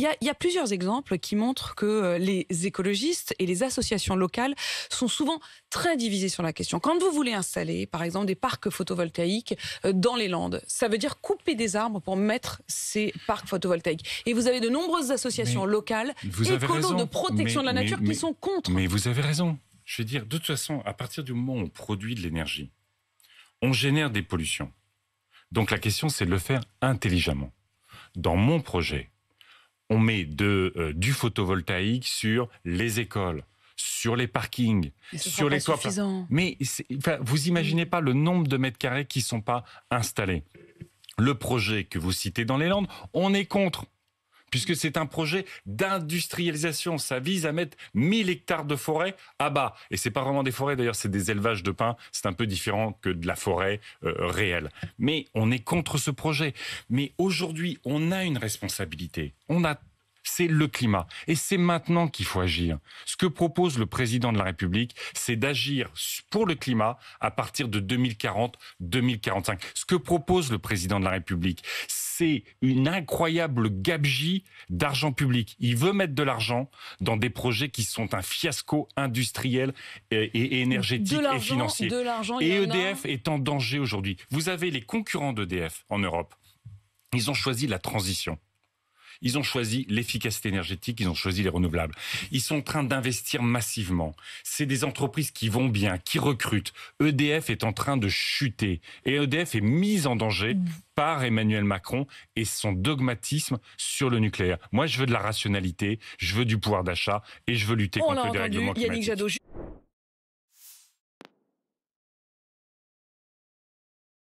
Il y a plusieurs exemples qui montrent que euh, les écologistes et les associations locales sont souvent très divisés sur la question. Quand vous voulez installer, par exemple, des parcs photovoltaïques euh, dans les Landes, ça veut dire couper des arbres pour mettre ces parcs photovoltaïques. Et vous avez de nombreuses associations locales, vous de protection de la nature, qui sont contre. Mais vous avez raison. Je veux dire, de toute façon, à partir du moment où on produit de l'énergie, on génère des pollutions. Donc la question, c'est de le faire intelligemment. Dans mon projet, on met euh, du photovoltaïque sur les écoles, sur les parkings, sur les toits. Mais vous imaginez pas le nombre de mètres carrés qui ne sont pas installés. Le projet que vous citez dans les Landes, on est contre puisque c'est un projet d'industrialisation. Ça vise à mettre 1000 hectares de forêt à bas. Et c'est pas vraiment des forêts, d'ailleurs, c'est des élevages de pins. C'est un peu différent que de la forêt euh, réelle. Mais on est contre ce projet. Mais aujourd'hui, on a une responsabilité. On a c'est le climat. Et c'est maintenant qu'il faut agir. Ce que propose le président de la République, c'est d'agir pour le climat à partir de 2040-2045. Ce que propose le président de la République, c'est une incroyable gabegie d'argent public. Il veut mettre de l'argent dans des projets qui sont un fiasco industriel et, énergétique et financier. et EDF e est en danger aujourd'hui. Vous avez les concurrents d'EDF en Europe. Ils ont choisi la transition. Ils ont choisi l'efficacité énergétique, ils ont choisi les renouvelables. Ils sont en train d'investir massivement. C'est des entreprises qui vont bien, qui recrutent. EDF est en train de chuter et EDF est mise en danger mmh. par Emmanuel Macron et son dogmatisme sur le nucléaire. Moi, je veux de la rationalité, je veux du pouvoir d'achat et je veux lutter contre le dérèglement climatique.